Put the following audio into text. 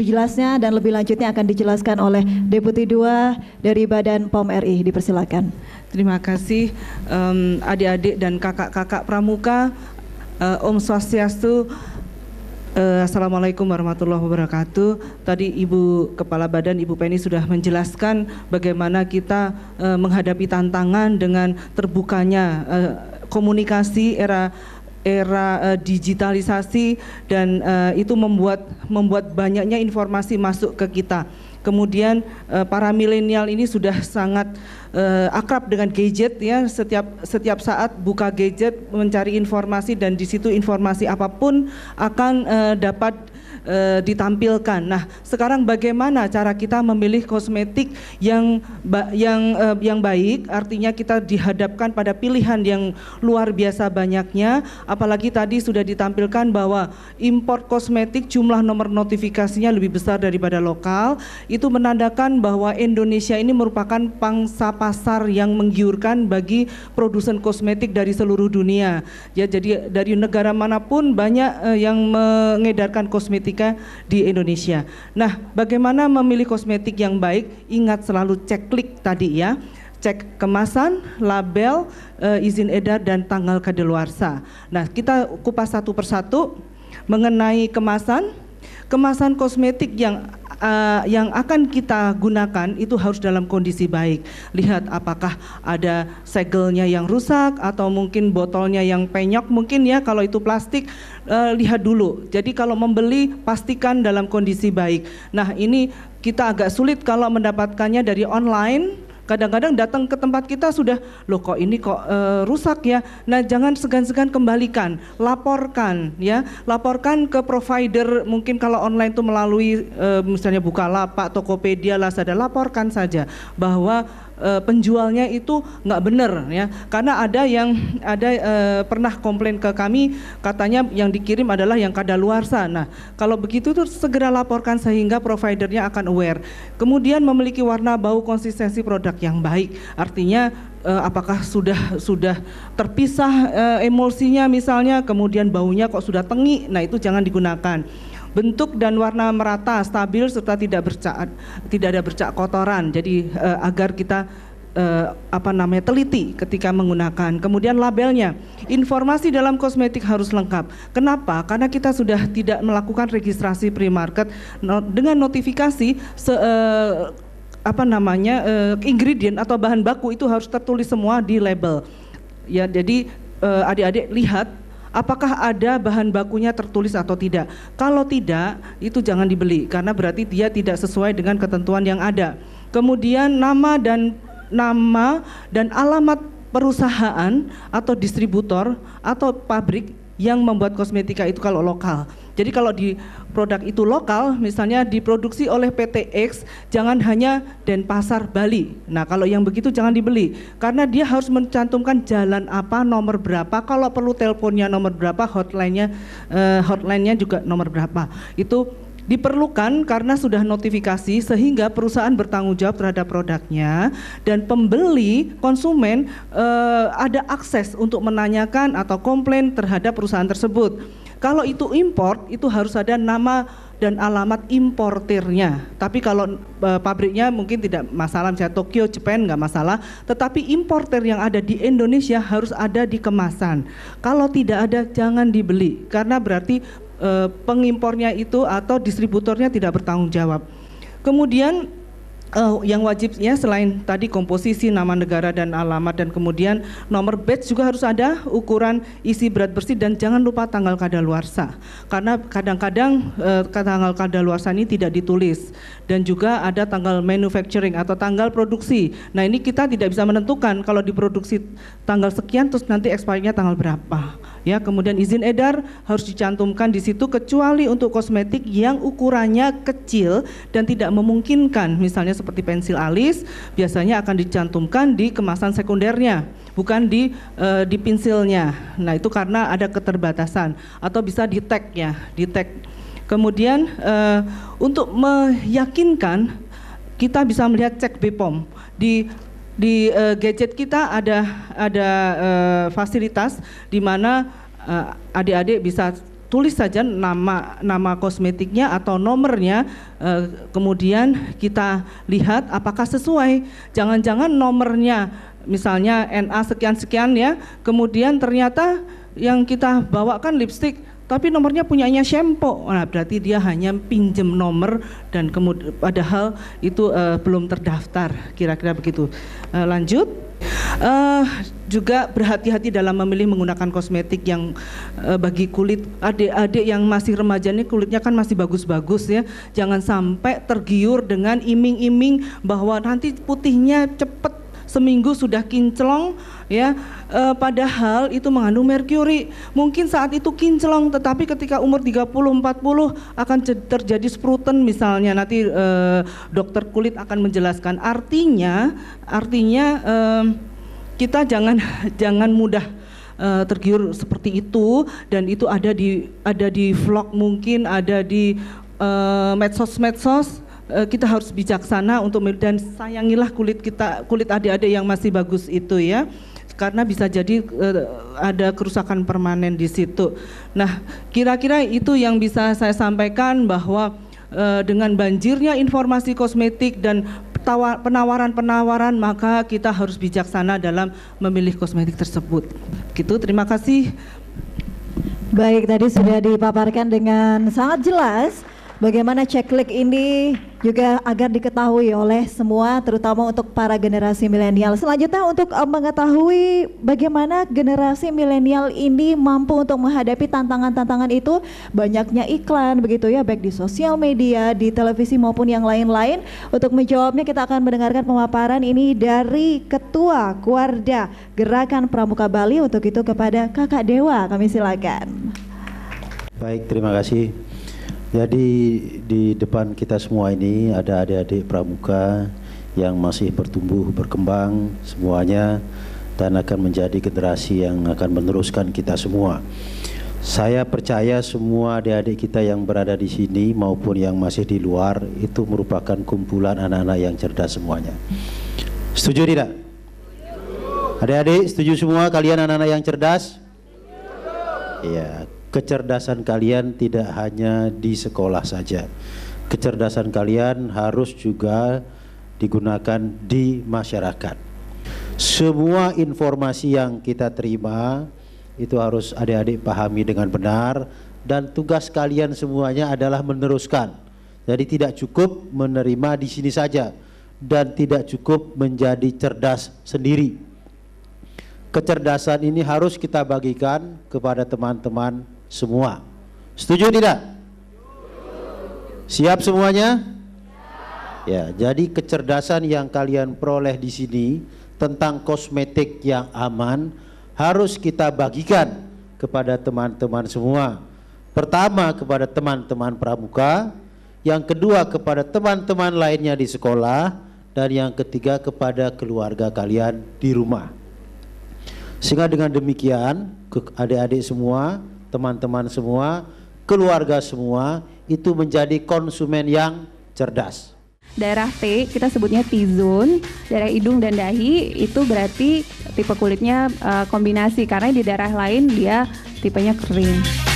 lebih jelasnya dan lebih lanjutnya akan dijelaskan oleh Deputi 2 dari Badan POM RI. Dipersilakan. Terima kasih adik adik-adik dan kakak-kakak pramuka, uh, Om Swastiastu, eh, Assalamualaikum warahmatullahi wabarakatuh. Tadi Ibu Kepala Badan Ibu Penny sudah menjelaskan bagaimana kita eh, menghadapi tantangan dengan terbukanya komunikasi era era uh, digitalisasi dan uh, itu membuat membuat banyaknya informasi masuk ke kita. Kemudian uh, para milenial ini sudah sangat uh, akrab dengan gadget ya setiap setiap saat buka gadget mencari informasi dan di situ informasi apapun akan uh, dapat e, ditampilkan. Nah, sekarang bagaimana cara kita memilih kosmetik yang yang e, yang baik? Artinya kita dihadapkan pada pilihan yang luar biasa banyaknya, apalagi tadi sudah ditampilkan bahwa impor kosmetik jumlah nomor notifikasinya lebih besar daripada lokal. Itu menandakan bahwa Indonesia ini merupakan pangsa pasar yang menggiurkan bagi produsen kosmetik dari seluruh dunia. Ya, jadi dari negara manapun banyak eh, yang mengedarkan kosmetik kosmetika di Indonesia. Nah, bagaimana memilih kosmetik yang baik? Ingat selalu cek klik tadi ya cek kemasan, label, eh, izin edar dan tanggal kadaluarsa. Nah, kita kupas satu persatu mengenai kemasan. Kemasan kosmetik yang uh, yang akan kita gunakan itu harus dalam kondisi baik. Lihat apakah ada segelnya yang rusak atau mungkin botolnya yang penyok mungkin ya kalau itu plastik uh, lihat dulu. Jadi kalau membeli pastikan dalam kondisi baik. Nah, ini kita agak sulit kalau mendapatkannya dari online Kadang-kadang datang ke tempat kita sudah, loh kok ini kok e, rusak ya. Nah jangan segan-segan kembalikan, laporkan ya, laporkan ke provider mungkin kalau online itu melalui e, misalnya Bukalapak, Tokopedia, Lazada, laporkan saja bahwa Eh, penjualnya itu nggak benar ya karena ada yang ada uh, pernah komplain ke kami katanya yang dikirim adalah yang kadaluarsa nah kalau begitu tuh segera laporkan sehingga providernya akan aware kemudian memiliki warna bau konsistensi produk yang baik artinya eh, apakah sudah sudah terpisah emulsinya misalnya kemudian baunya kok sudah tengi nah itu jangan digunakan Bentuk dan warna merata, stabil serta tidak bercak tidak ada bercak kotoran. Jadi uh, agar kita uh, apa namanya teliti ketika menggunakan. Kemudian labelnya, informasi dalam kosmetik harus lengkap. Kenapa? Karena kita sudah tidak melakukan registrasi pre-market no, dengan notifikasi se, uh, apa namanya uh, ingredient atau bahan baku itu harus tertulis semua di label. Ya, jadi adik-adik lihat apakah ada bahan bakunya tertulis atau tidak. Kalau tidak, itu jangan dibeli karena berarti dia tidak sesuai dengan ketentuan yang ada. Kemudian nama dan nama dan alamat perusahaan atau distributor atau pabrik yang membuat kosmetika itu kalau lokal. Jadi kalau di produk itu lokal, misalnya diproduksi oleh PT X, jangan hanya Denpasar Bali. Nah kalau yang begitu jangan dibeli, karena dia harus mencantumkan jalan apa, nomor berapa, kalau perlu teleponnya nomor berapa, hotline-nya eh, hotline juga nomor berapa. Itu Diperlukan karena sudah notifikasi sehingga perusahaan bertanggung jawab terhadap produknya dan pembeli konsumen eh, ada akses untuk menanyakan atau komplain terhadap perusahaan tersebut. Kalau itu import itu harus ada nama dan alamat importirnya. Tapi kalau e, pabriknya mungkin tidak masalah, misalnya Tokyo, Jepang nggak masalah. Tetapi importer yang ada di Indonesia harus ada di kemasan. Kalau tidak ada jangan dibeli karena berarti eh, pengimpornya itu atau distributornya tidak bertanggung jawab. Kemudian Uh, yang wajibnya selain tadi komposisi nama negara dan alamat dan kemudian nomor batch juga harus ada ukuran isi berat bersih dan jangan lupa tanggal kadaluarsa karena kadang-kadang uh, tanggal kadaluarsa ini tidak ditulis dan juga ada tanggal manufacturing atau tanggal produksi nah ini kita tidak bisa menentukan kalau diproduksi tanggal sekian terus nanti expirednya tanggal berapa Ya, kemudian izin edar harus dicantumkan di situ kecuali untuk kosmetik yang ukurannya kecil dan tidak memungkinkan. Misalnya seperti pensil alis biasanya akan dicantumkan di kemasan sekundernya, bukan di uh, di pensilnya. Nah, itu karena ada keterbatasan atau bisa di tag ya, di tag. Kemudian uh, untuk meyakinkan kita bisa melihat cek BPOM di di uh, gadget kita ada ada uh, fasilitas di mana uh, adik-adik bisa tulis saja nama nama kosmetiknya atau nomornya uh, kemudian kita lihat apakah sesuai jangan-jangan nomornya misalnya NA sekian sekian ya kemudian ternyata yang kita bawakan lipstik tapi nomornya punyanya Sempo. Nah, berarti dia hanya pinjem nomor dan kemudian padahal itu uh, belum terdaftar, kira-kira begitu. Uh, lanjut. Uh, juga berhati-hati dalam memilih menggunakan kosmetik yang uh, bagi kulit adik-adik yang masih remaja ini kulitnya kan masih bagus-bagus ya. Jangan sampai tergiur dengan iming-iming bahwa nanti putihnya cepat seminggu sudah kinclong ya e, padahal itu mengandung merkuri. Mungkin saat itu kinclong tetapi ketika umur 30 40 akan terjadi spruten misalnya nanti e, dokter kulit akan menjelaskan artinya artinya e, kita jangan jangan mudah tergiur seperti itu dan itu ada di ada di vlog mungkin ada di medsos medsos Eh, kita harus bijaksana untuk dan sayangilah kulit kita kulit adik-adik yang masih bagus itu ya karena bisa jadi uh, ada kerusakan permanen di situ. Nah, kira-kira itu yang bisa saya sampaikan bahwa uh, dengan banjirnya informasi kosmetik dan penawaran-penawaran maka kita harus bijaksana dalam memilih kosmetik tersebut. Gitu, terima kasih. Baik, tadi sudah dipaparkan dengan sangat jelas bagaimana ceklik ini juga agar diketahui oleh semua terutama untuk para generasi milenial. Selanjutnya untuk eh, mengetahui bagaimana generasi milenial ini mampu untuk menghadapi tantangan-tantangan itu banyaknya iklan begitu ya baik di sosial media, di televisi maupun yang lain-lain. Untuk menjawabnya kita akan mendengarkan pemaparan ini dari Ketua Kuarda Gerakan Pramuka Bali untuk itu kepada Kakak Dewa kami silakan. Baik, terima kasih. Jadi di depan kita semua ini ada adik-adik pramuka yang masih bertumbuh berkembang semuanya dan akan menjadi generasi yang akan meneruskan kita semua. Saya percaya semua adik-adik kita yang berada di sini maupun yang masih di luar itu merupakan kumpulan anak-anak yang cerdas semuanya. Setuju tidak? Adik-adik setuju semua kalian anak-anak yang cerdas? Iya kecerdasan kalian tidak hanya di sekolah saja. Kecerdasan kalian harus juga digunakan di masyarakat. Semua informasi yang kita terima itu harus adik-adik pahami dengan benar dan tugas kalian semuanya adalah meneruskan. Jadi tidak cukup menerima di sini saja dan tidak cukup menjadi cerdas sendiri kecerdasan ini harus kita bagikan kepada teman-teman semua. Setuju tidak? Siap semuanya? Ya, jadi kecerdasan yang kalian peroleh di sini tentang kosmetik yang aman harus kita bagikan kepada teman-teman semua. Pertama kepada teman-teman pramuka, yang kedua kepada teman-teman lainnya di sekolah, dan yang ketiga kepada keluarga kalian di rumah. Sehingga dengan demikian, adik-adik semua teman-teman semua, keluarga semua itu menjadi konsumen yang cerdas. Daerah T kita sebutnya T-zone, daerah hidung dan dahi itu berarti tipe kulitnya eh, kombinasi karena di daerah lain dia tipenya kering.